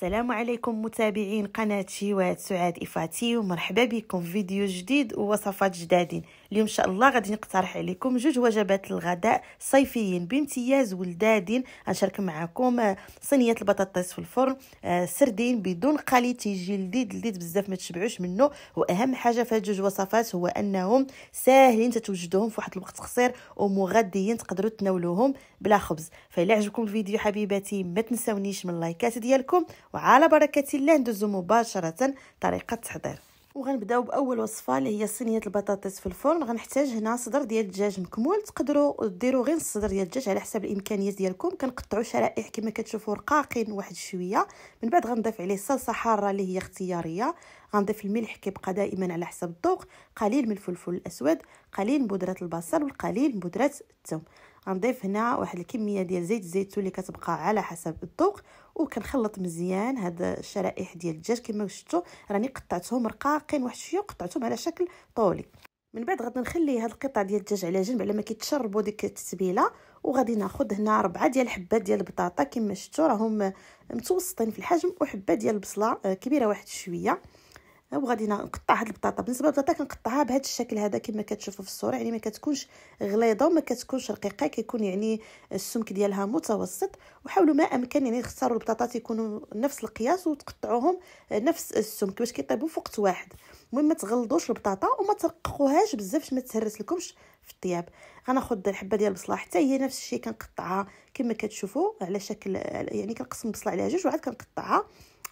السلام عليكم متابعين قناة شيوات سعاد إفاتي ومرحبا بكم في فيديو جديد ووصفات جدادين اليوم ان شاء الله غادي نقترح عليكم جوج وجبات الغداء صيفيين بامتياز ولدادين غنشارك معكم آه، صينيه البطاطس في الفرن آه، سردين بدون قلي تيجي لذيذ لذيذ بزاف ما تشبعوش منه واهم حاجه في هاد جوج وصفات هو انهم ساهلين تتوجدوهم في واحد الوقت قصير ومغذيين تقدروا تناولوهم بلا خبز فإلا عجبكم الفيديو حبيباتي ما تنساونيش من اللايكات ديالكم وعلى بركه الله ندوزو مباشره طريقه التحضير وغنبداو باول وصفه اللي هي صينيه البطاطس في الفرن غنحتاج هنا صدر ديال الدجاج مكمول تقدروا ديروا غير الصدر ديال الدجاج على حسب الامكانيات ديالكم كنقطعوا شرائح كما كتشوفوا رقاقين واحد شويه من بعد غنضيف عليه صلصه حاره اللي هي اختياريه غنضيف الملح كيبقى دائما على حسب الذوق قليل من الفلفل الاسود قليل من بودره البصل والقليل من بودره الثوم غنضيف هنا واحد الكميه ديال زيت الزيتون اللي كتبقى على حسب الذوق وكنخلط مزيان هاد الشرائح ديال الدجاج كما شفتوا راني قطعتهم رقاقين واحد شويه وقطعتهم على شكل طولي من بعد غادي نخلي هاد القطع ديال الدجاج على جنب على ما كيتشربوا ديك التتبيله وغادي ناخذ هنا ربعه ديال الحبات ديال البطاطا كما شفتوا راهم متوسطين في الحجم وحبه ديال البصله آه، كبيره واحد شويه غادي نقطع هاد البطاطا بالنسبه للبطاطا كنقطعها بهذا الشكل هذا كما كتشوفوا في الصوره يعني ما كتكونش غليظه وما كتكونش رقيقه كيكون يعني السمك ديالها متوسط وحاولوا ما امكن يعني تختاروا البطاطا تيكونوا نفس القياس وتقطعوهم نفس السمك باش كيطيبوا في وقت واحد المهم ما تغلضوش البطاطا وما ترققوهاش بزاف باش ما تهرس لكمش في الطياب غناخذ الحبه ديال البصله حتى هي نفس الشيء كنقطعها كما كتشوفوا على شكل يعني كنقسم البصله على جوج وعاد كنقطعها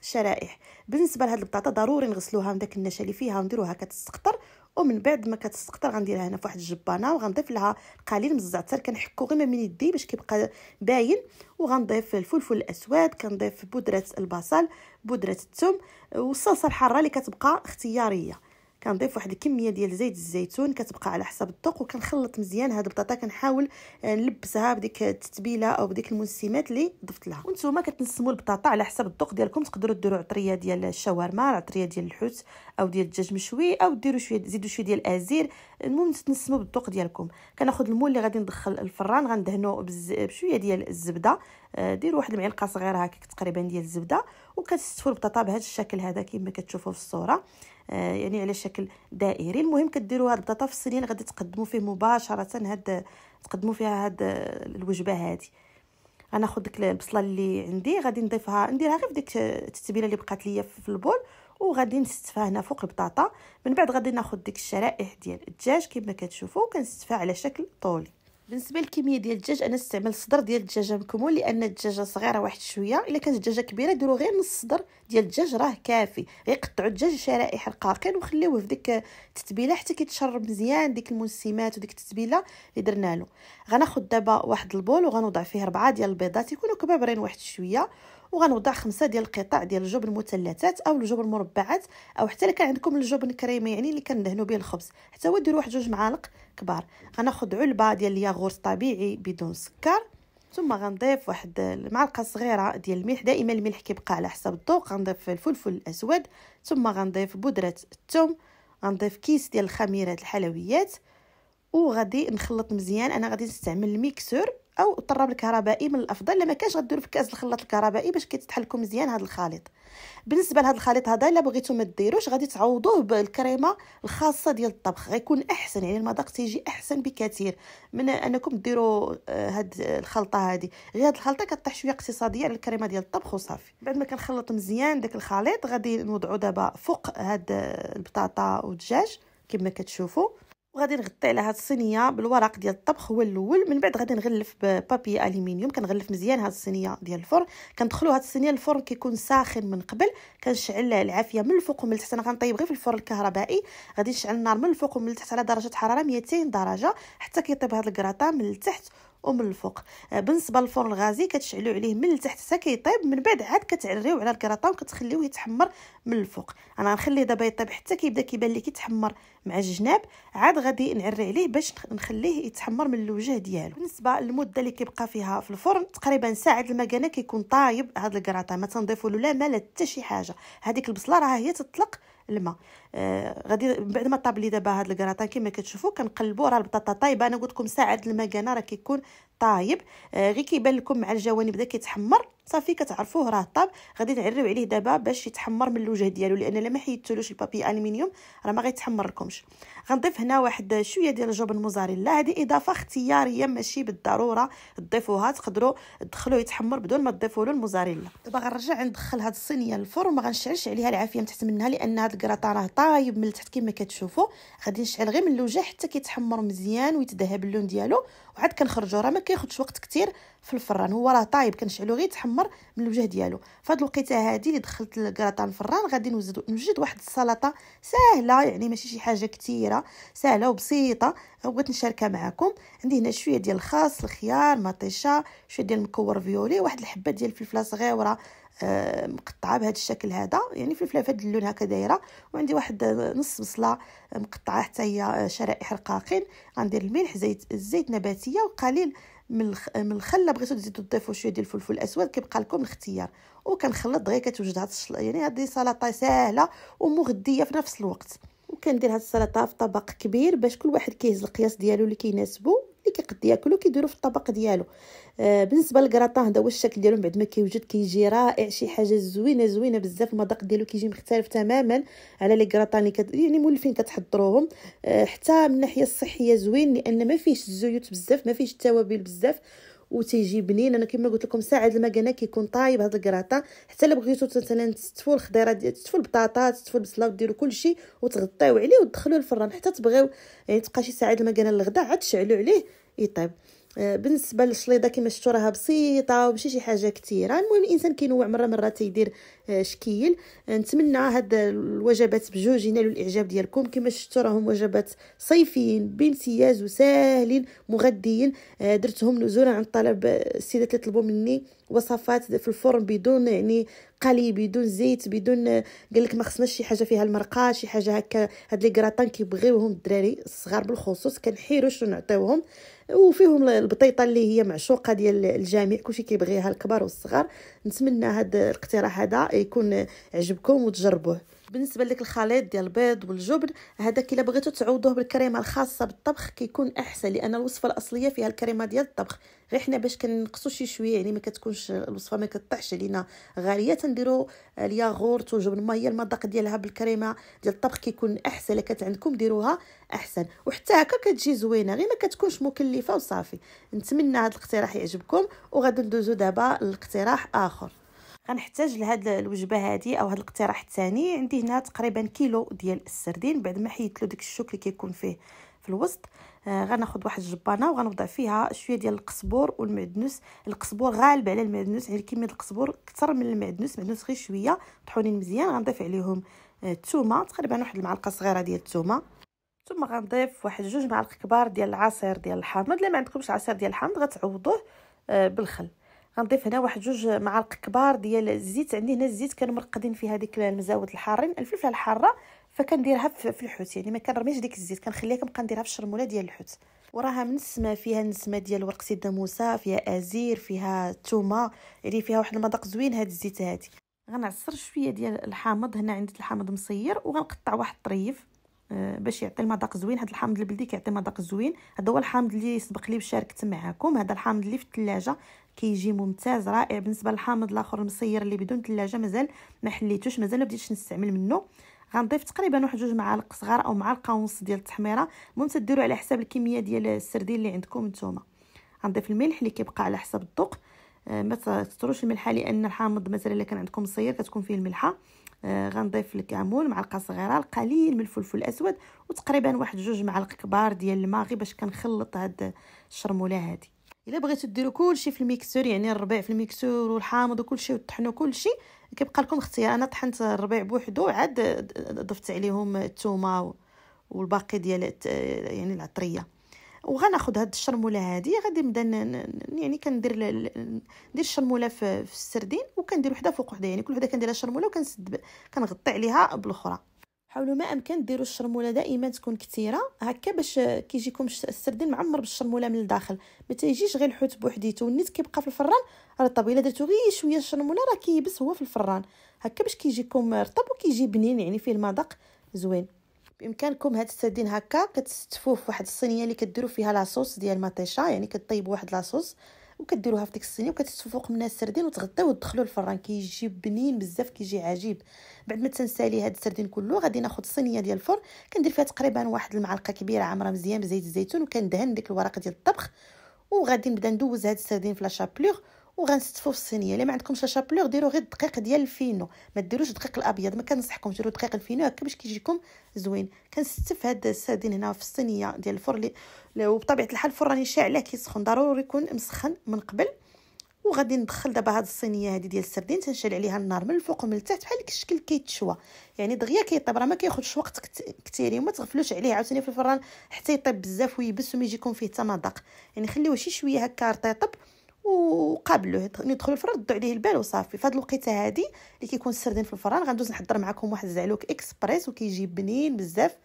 شرائح بالنسبه لهاد البطاطا ضروري نغسلوها من داك النشا اللي فيها ونديروها كتسقطر ومن بعد ما كتسقطر غنديرها هنا فواحد الجبانه وغنضيف لها قليل من الزعتر كنحكو غير من يدي باش كيبقى باين وغنضيف الفلفل الاسود كنضيف بودره البصل بودره الثوم والصلصه الحاره اللي كتبقى اختياريه كنضيف واحد الكميه ديال زيت الزيتون كتبقى على حسب الذوق وكنخلط مزيان هاد البطاطا كنحاول آه، نلبسها بديك التتبيله او بديك المنسمات اللي ضفت لها وانتم كتنسموا البطاطا على حسب الذوق ديالكم تقدروا ديروا عطريه ديال الشاورما عطريه ديال الحوت او ديال الدجاج مشوي او ديروا شويه زيدوا شويه ديال الازير المهم تنسموا بالذوق ديالكم كناخذ المول اللي غادي ندخل الفران غندهنو بز... بشويه ديال الزبده آه، ديروا واحد المعلقه صغيره هكاك تقريبا ديال الزبده وكتستفوا البطاطا بهذا الشكل هذا كما كتشوفوا في الصوره آه، يعني على شكل دائري المهم كديروا هاد البطاطا في الصينيه اللي غادي تقدموا فيه مباشره هاد تقدموا فيها هاد الوجبه هادي غناخذ ديك البصله اللي عندي غادي نضيفها نديرها غير في ديك التتبيله اللي بقات ليا في البول وغادي نستفها هنا فوق البطاطا من بعد غادي ناخذ ديك الشرائح ديال الدجاج كما كتشوفوا كنستفها على شكل طولي بالنسبه للكميه ديال الدجاج انا استعمل الصدر ديال الدجاجه مكمول لان الدجاجه صغيره واحد شويه الا كانت الدجاجه كبيره ديروا غير نص صدر ديال الدجاج راه كافي غير قطعوا الدجاج شرائح رقاقين وخليوه في ديك التتبيله حتى كيتشرب مزيان ديك المسمات وديك التتبيله اللي درنا له غناخذ دابا واحد البول وغنوضع فيه ربعة ديال البيضات يكونوا كبابرين واحد شويه وغنوضع خمسة ديال القطع ديال الجبن المثلثات او الجبن المربعات او حتى كان عندكم الجبن كريمي يعني اللي كندهنوا به الخبز حتى هو ديروا واحد جوج معالق كبار غناخذ علبه ديال ياغورت طبيعي بدون سكر ثم غنضيف واحد المعلقه صغيره ديال الملح دائما الملح كيبقى على حسب الذوق غنضيف الفلفل الاسود ثم غنضيف بودره الثوم غنضيف كيس ديال الخميرات الحلويات وغادي نخلط مزيان انا غادي نستعمل الميكسور او الطراب الكهربائي من الافضل لما كانش غديروا في كاس الخلاط الكهربائي باش كيتسحل لكم مزيان هذا الخليط بالنسبه لهذا الخليط هذا الا بغيتو ما ديروش غادي تعوضوه بالكريمه الخاصه ديال الطبخ غيكون احسن يعني المذاق تيجي احسن بكثير من انكم ديروا آه، هاد الخلطه هذه غير هاد الخلطه كطيح شويه اقتصاديه على الكريمه ديال الطبخ وصافي بعد ما كنخلط مزيان داك الخليط غادي نوضعو دابا فوق هاد البطاطا والدجاج كما كتشوفوا وغادي نغطي على هاد الصينيه بالورق ديال الطبخ هو الاول من بعد غادي نغلف ببابي الومنيوم كنغلف مزيان هاد الصينيه ديال الفرن كندخلو هاد الصينيه الفرن كيكون ساخن من قبل كنشعل العافيه من الفوق ومن التحت انا غنطيب غير في الفرن الكهربائي غادي نشعل النار من الفوق ومن التحت على درجه حراره 200 درجه حتى كيطيب هاد الكراطا من التحت ومن الفوق آه، بالنسبه للفرن الغازي كتشعلو عليه من التحت حتى كيطيب من بعد عاد كتعريو على الكريطه وكتخليوه يتحمر من الفوق انا غنخليه دابا يطيب حتى كيبدا كيبان لي كيتحمر مع الجناب عاد غادي نعري عليه باش نخليه يتحمر من الوجه ديالو بالنسبه للمده اللي كيبقى فيها في الفرن تقريبا ساعه المكانه كيكون طايب هذا الكراتان ما تنضيفوا له لا ما لا حتى شي حاجه هذيك البصله راه هي تطلق الماء آه غادي بعد ما طاب لي دابا هاد الكراتان كما كتشوفوا كنقلبوا راه البطاطا طايبه انا قلت لكم ساعه المكانه راه كيكون طايب آه، غير كيبان لكم مع الجوانب بدا كيتحمر صافي كتعرفوه راه طاب غادي نعريو عليه دابا باش يتحمر من الوجه ديالو لان الا ما حيدتلوش البابي الومنيوم راه ما غيتحمر لكمش غنضيف هنا واحد شويه ديال الجبن موزاريلا هذه اضافه اختياريه ماشي بالضروره تضيفوها تقدروا تدخلوه يتحمر بدون ما تضيفوا له الموزاريلا دابا غنرجع ندخل هاد الصينيه للفرن ما غنشعلش عليها العافيه من تحت منها لان هاد الكراتان راه طايب من التحت كما كتشوفوا غادي نشعل غير من الوجه حتى كيتحمر مزيان ويتذهب اللون ديالو وعاد كنخرجو راه ما كياخذش وقت كثير في الفران هو راه طايب كنشعلو غير يتحمر من الوجه ديالو فهاد الوقيته هادي اللي دخلت الكراتان الفران غادي نوجد نوجد واحد السلطه ساهله يعني ماشي شي حاجه كثيره ساهله وبسيطه بغيت نشاركها معكم عندي هنا شويه ديال الخاص الخيار مطيشه شويه ديال المكور فيولي واحد الحبه ديال الفلفله صغيره آه مقطعه بهذا الشكل هذا يعني فلفله بهذا اللون هكا دايره وعندي واحد نص بصله مقطعه حتى هي آه، شرائح رقاقين غندير الملح زيت الزيت نباتيه وقليل من من الخل بغيتو تزيدو تضيفو شويه ديال الفلفل الاسود كيبقى لكم الاختيار وكنخلط غير كتوجد هاد يعني هذه سلطه سهله ومغذيه في نفس الوقت وكندير هاد السلطه في طبق كبير باش كل واحد كيهز القياس ديالو اللي كيناسبو اللي كيقد ياكلو كيديرو في الطبق ديالو آه بالنسبه للكراطان هذا هو الشكل ديالو بعد ما كيوجد كيجي رائع شي حاجه زوينه زوينه بزاف المذاق ديالو كيجي مختلف تماما على لي كراطان اللي كت... يعني مولفين كتحضروهم آه حتى من الناحيه الصحيه زوين لان ما فيهش الزيوت بزاف ما فيهش التوابل بزاف وتيجي بنين انا كما قلت لكم ساعد المكانه كيكون طايب هذا الكراطه حتى الا بغيتو مثلا تستفوا الخضيره تستفوا البطاطا تستفوا البصله وديروا كلشي وتغطيو عليه وتدخلوه الفران حتى تبغيو يعني تبقى شي ساعد المكانه للغدا عاد تشعلوا عليه يطيب آه، بالنسبه للشليضه كما شفتوا راها بسيطه وماشي شي حاجه كثيره المهم الانسان كينوع مره مره تيدير آه، شكيل آه، نتمنى هاد الوجبات بجوج ينالوا الاعجاب ديالكم كما شفتوا راهم وجبات صيفيين بامتياز وساهلين مغذيين درتهم نزولا عن طلب السيدات اللي طلبوا مني وصفات في الفرن بدون يعني قلي بدون زيت بدون قال لك ما خصناش شي حاجه فيها المرقه شي حاجه هكا هاد لي غراتان كيبغيوهم الدراري الصغار بالخصوص كنحيروش شنو نعطيوهم وفيهم البطيطه اللي هي معشوقه ديال الجميع كلشي كيبغيها الكبار والصغار نتمنى هذا الاقتراح هذا يكون عجبكم وتجربوه بالنسبه لك الخليط ديال البيض والجبن هذا الا بغيتو تعوضوه بالكريمه الخاصه بالطبخ كيكون احسن لان الوصفه الاصليه فيها الكريمه ديال الطبخ غير حنا باش كنقصوا شي شويه يعني ما كتكونش الوصفه ما كطيحش علينا غاليه تنديروا الياغورت وجبن ما هي المذاق ديالها بالكريمه ديال الطبخ كيكون احسن الا كانت عندكم ديروها احسن وحتى هكا كتجي زوينه غير ما كتكونش مكلفه وصافي نتمنى هذا الاقتراح يعجبكم وغادي ندوزو دابا لاقتراح اخر غنحتاج لهاد الوجبه هادي او هاد الاقتراح الثاني عندي هنا تقريبا كيلو ديال السردين بعد ما حيدت له داك الشوك اللي كيكون فيه في الوسط آه غناخذ واحد الجبانه وغنوضع فيها شويه ديال القزبور والمعدنوس القزبور غالب على المعدنوس يعني كميه القزبور اكثر من المعدنوس المعدنوس غير شويه طحونين مزيان غنضيف عليهم الثومه آه تقريبا واحد المعلقه صغيره ديال الثومه ثم غنضيف واحد جوج معالق كبار ديال العصير ديال الحامض الا ما عندكمش عصير ديال الحامض غتعوضوه آه بالخل غنضيف هنا واحد جوج معالق كبار ديال الزيت عندي هنا الزيت كانوا مرقدين فيه هذيك المزاود الحارين الفلفله الحاره فكنديرها في الحوت يعني ما كنرميش ديك الزيت كنخليها كنبقى نديرها في الشرموله ديال الحوت وراها منسمه فيها النسمه ديال ورق سيده موسى فيها ازير فيها تومة يعني فيها واحد المذاق زوين هاد الزيت هادي غنعصر شويه ديال الحامض هنا عندي الحامض مصير وغنقطع واحد الطريف آه، باش يعطي المذاق زوين هذا الحامض البلدي كيعطي مذاق زوين هذا هو الحامض اللي سبق لي وشاركت معكم هذا الحامض اللي في الثلاجه كيجي ممتاز رائع بالنسبه للحامض الاخر المصير اللي بدون ثلاجه مازال ما حليتوش مازال ما بديتش نستعمل منه غنضيف تقريبا واحد جوج معالق صغار او معلقه ونص ديال التحميره المهم تديروا على حساب الكميه ديال السردين اللي عندكم نتوما غنضيف الملح اللي كيبقى على حسب الذوق آه، ما تستروش الملحه لان الحامض مثلا الا كان عندكم مصير كتكون فيه الملحه آه، غنضيف الكمون معلقه صغيره القليل من الفلفل الاسود وتقريبا واحد جوج معالق كبار ديال الماء غير باش كنخلط هاد الشرموله هادي الا بغيتو ديروا كلشي في الميكسور يعني الربيع في الميكسور والحامض وكلشي وطحنوا كلشي كيبقى لكم اختيار انا طحنت الربيع بوحدو عاد ضفت عليهم الثومه والباقي ديال يعني العطريه وغناخذ هاد الشرموله هادي غادي نبدا يعني كندير ندير الشرموله في السردين وكندير وحده فوق وحده يعني كل وحده كنديرها شرموله وكنسد كنغطي عليها بالاخرى حاولوا ما امكن ديروا الشرموله دائما تكون كثيره هكا باش كيجيكم السردين معمر بالشرموله من الداخل ما تيجيش غير الحوت بوحديته والنيت كيبقى في الفران رطب الا درتو غير شويه الشرموله راه كيبس هو في الفران هكا باش كيجيكم رطب وكيجي بنين يعني فيه المذاق زوين بامكانكم هاد السردين هكا كتستفوه في واحد الصينيه اللي كديروا فيها لاصوص ديال مطيشه يعني كطيبوا واحد لاصوص وكديروها في ديك الصينيه وكتسفو فوق منها السردين وتغطيوه وتدخلوا الفران كيجي بنين بزاف كيجي عجيب بعد ما تنسالي هاد السردين كله غادي ناخذ صينيه ديال الفرن كندير فيها تقريبا واحد المعلقه كبيره عامره مزيان بزيت الزيتون وكندهن ديك الورق ديال الطبخ وغادي نبدا ندوز هاد السردين في لاشابلوغ وغنستفوا في الصينيه الا ما عندكمش لاشابلور ديروا غير الدقيق ديال الفينو ما ديروش الدقيق الابيض ما كنصحكمش ديروا دقيق الفينو هكا باش كيجيكم زوين كنستف هاد السادين هنا في الصينيه ديال الفرن اللي وبطبيعه الحال الفرن راني شاعله كيسخن ضروري يكون مسخن من قبل وغادي ندخل دابا هاد الصينيه هادي ديال السردين تنشعل عليها النار من الفوق ومن التحت بحال الشكل كيتشوى يعني دغيا كيطيب راه ما كياخذش وقت كثير وما تغفلوش عليه عاوتاني في الفران حتى يطيب بزاف ويبس وما يجيكم فيه حتى مذاق يعني خليوه شي شويه هكا رطيطب وقابلوه ندخلوا الفرن ردوا عليه البال وصافي فهاد الوقيته هادي اللي كيكون السردين في الفران غندوز نحضر معكم واحد الزعلوك اكسبريس وكيجي بنين بزاف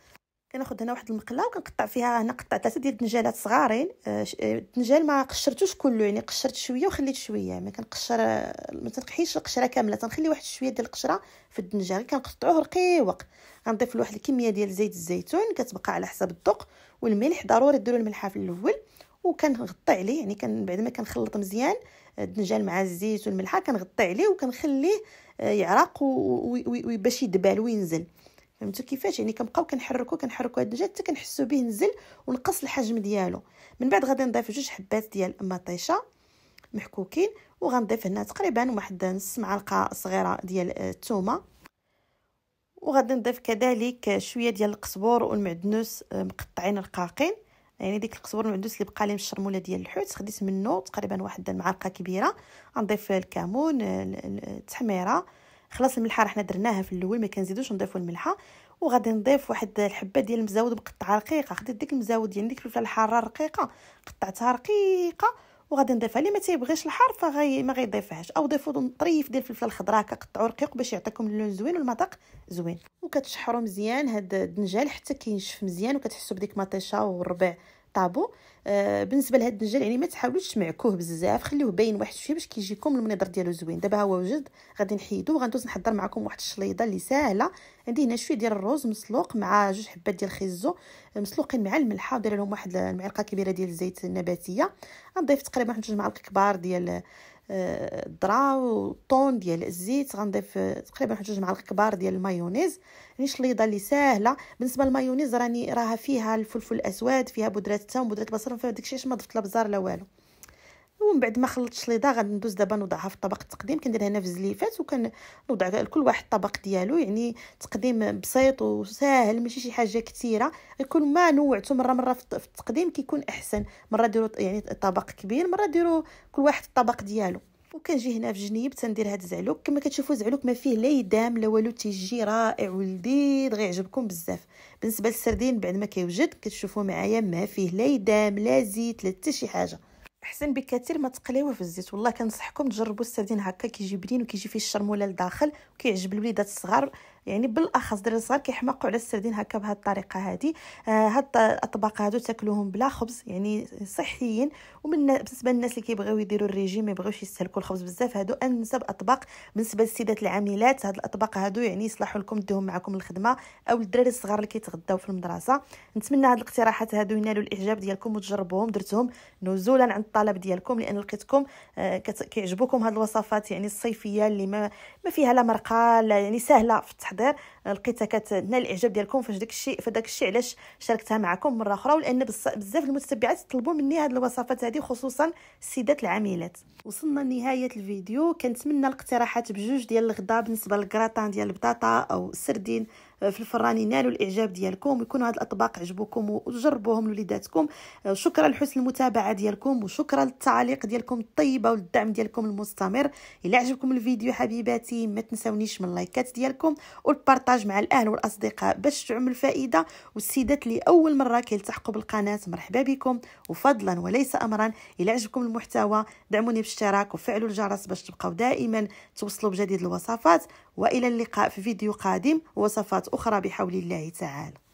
كناخذ هنا واحد المقله وكنقطع فيها هنا قطعت ثلاثه ديال الدنجالات صغارين آه، آه، الدنجال ما قشرتوش كله يعني قشرت شويه وخليت شويه ما كنقشر ما تنقحيش القشره كامله تنخلي واحد شويه ديال القشره في الدنجال كنقطعوه رقيق غنضيف له واحد الكميه ديال زيت الزيتون كتبقى على حسب الذوق والملح ضروري ديروا الملح في الاول وكنغطي عليه يعني كان بعد ما كنخلط مزيان الدنجال مع الزيت والملحه كنغطي عليه وكنخليه آه، يعرق باش يدبال وينزل فهمتوا كيفاش يعني كنبقاو كنحركو كنحركو هاد الدجاج حتى كنحسو به نزل ونقص الحجم ديالو من بعد غادي نضيف جوج حبات ديال مطيشه محكوكين وغنضيف هنا تقريبا واحد نص معلقه صغيره ديال الثومه آه، وغادي نضيف كذلك شويه ديال القزبور والمعدنوس آه، مقطعين رقاقين يعني ديك القزبر المعدوس اللي بقى لي من الشرموله ديال الحوت خديت منه تقريبا واحد المعلقه كبيره غنضيف الكمون التحميره خلاص الملحه راه حنا درناها في الاول ما كنزيدوش نضيفوا الملحه وغادي نضيف واحد الحبه ديال المزاود مقطعه رقيقه خديت ديك المزاود يعني ديك الفلفله الحاره الرقيقه قطعتها رقيقه وغادي نضيفها اللي ما تيبغيش الحار فغي ما غيضيفهاش او ضيفوا طريف ديال الفلفله الخضراء كقطعوا رقيق باش يعطيكم اللون زوين والمذاق زوين وكتشحروا مزيان هاد الدنجال حتى كينشف مزيان وكتحسوا بديك مطيشه والربع طابو آه بالنسبه لهاد الدنجال يعني ما تحاولوش تمعكوه بزاف خليوه باين واحد شويه باش كيجيكم المنظر ديالو زوين دابا هو وجد غادي نحيدو وغندوز نحضر معكم واحد الشليضه اللي ساهله عندي هنا شويه ديال الروز مسلوق مع جوج حبات ديال الخيزو آه، مسلوقين مع الملحه ودير لهم واحد المعلقه كبيره ديال الزيت النباتيه نضيف تقريبا واحد جوج معالق كبار ديال الذره والطون ديال الزيت غنضيف تقريبا واحد جوج معالق كبار ديال المايونيز نشليضه اللي ساهله بالنسبه للمايونيز راني راها فيها الفلفل الاسود فيها بودره الثوم بودره البصل ما فيها داكشي ما ضفت لا بزار لا والو ومن بعد ما خلطت الشليضه غندوز دابا نوضعها في طبق التقديم كنديرها هنا في الزليفات وكنوضع لكل واحد الطبق ديالو يعني تقديم بسيط وساهل ماشي شي حاجه كثيره يكون ما نوعتو مره مره في التقديم كيكون احسن مره ديروا يعني طبق كبير مره ديروا كل واحد الطبق ديالو وكنجي هنا في جنيب تندير هاد الزعلوك كما كتشوفوا زعلوك ما فيه لا يدام لا والو تيجي رائع ولذيذ غيعجبكم بزاف بالنسبه للسردين بعد ما كيوجد كتشوفوا معايا ما فيه لا يدام لا زيت لا حتى شي حاجه احسن بكثير ما تقليوه في الزيت والله كنصحكم تجربوا السردين هكا كيجي بنين وكيجي فيه الشرموله لداخل وكيعجب الوليدات الصغار يعني بالاخص الدراري الصغار كيحماقوا على السردين هكا بهذه الطريقه هذه آه، هاد الاطباق هادو تاكلوهم بلا خبز يعني صحيين ومن بالنسبه للناس اللي كيبغيو يديروا الريجيم ما يبغيوش يستهلكوا الخبز بزاف هادو انسب اطباق بالنسبه للسيدات العاملات هاد الاطباق هادو يعني يصلحوا لكم ديهم معكم الخدمه او الدراري الصغار اللي كيتغداو في المدرسه نتمنى هاد الاقتراحات هادو ينالوا الاعجاب ديالكم وتجربوهم درتهم نزولا عن الطلب ديالكم لان لقيتكم آه، كيعجبوكم هاد الوصفات يعني الصيفيه اللي ما, ما فيها لا مرقه لا يعني سهله في التحضير لقيتها كتنال الاعجاب ديالكم فاش داك الشيء فداك الشيء علاش شاركتها معكم مره اخرى ولان بزاف المتتبعات طلبوا مني هذه الوصفات هذه خصوصا السيدات العاملات وصلنا لنهايه الفيديو كنتمنى الاقتراحات بجوج ديال الغداء بالنسبه للكراتان ديال البطاطا او السردين في الفران ينالوا الاعجاب ديالكم ويكونوا هاد الاطباق عجبوكم وجربوهم لوليداتكم آه، شكرا لحسن المتابعه ديالكم وشكرا للتعاليق ديالكم الطيبه والدعم ديالكم المستمر الى عجبكم الفيديو حبيباتي ما تنساونيش من اللايكات ديالكم والبارطاج مع الاهل والاصدقاء باش تعم الفائده والسيدات اللي اول مره كيلتحقوا بالقناه مرحبا بكم وفضلا وليس امرا الى عجبكم المحتوى دعموني بالاشتراك وفعلوا الجرس باش تبقاو دائما توصلوا بجديد الوصفات والى اللقاء في فيديو قادم وصفات أخرى بحول الله تعالى